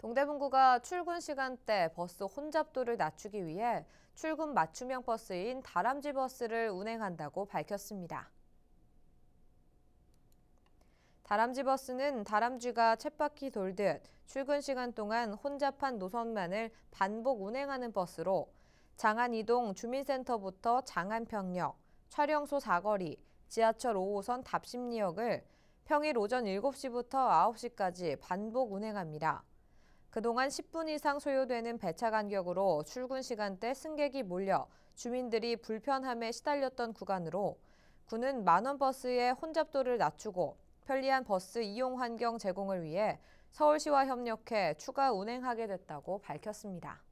동대문구가 출근 시간대 버스 혼잡도를 낮추기 위해 출근 맞춤형 버스인 다람쥐 버스를 운행한다고 밝혔습니다. 다람쥐 버스는 다람쥐가 쳇바퀴 돌듯 출근 시간 동안 혼잡한 노선만을 반복 운행하는 버스로 장안 이동 주민센터부터 장안평역, 촬영소 사거리, 지하철 5호선 답심리역을 평일 오전 7시부터 9시까지 반복 운행합니다. 그동안 10분 이상 소요되는 배차 간격으로 출근 시간대 승객이 몰려 주민들이 불편함에 시달렸던 구간으로 군은 만원 버스의 혼잡도를 낮추고 편리한 버스 이용 환경 제공을 위해 서울시와 협력해 추가 운행하게 됐다고 밝혔습니다.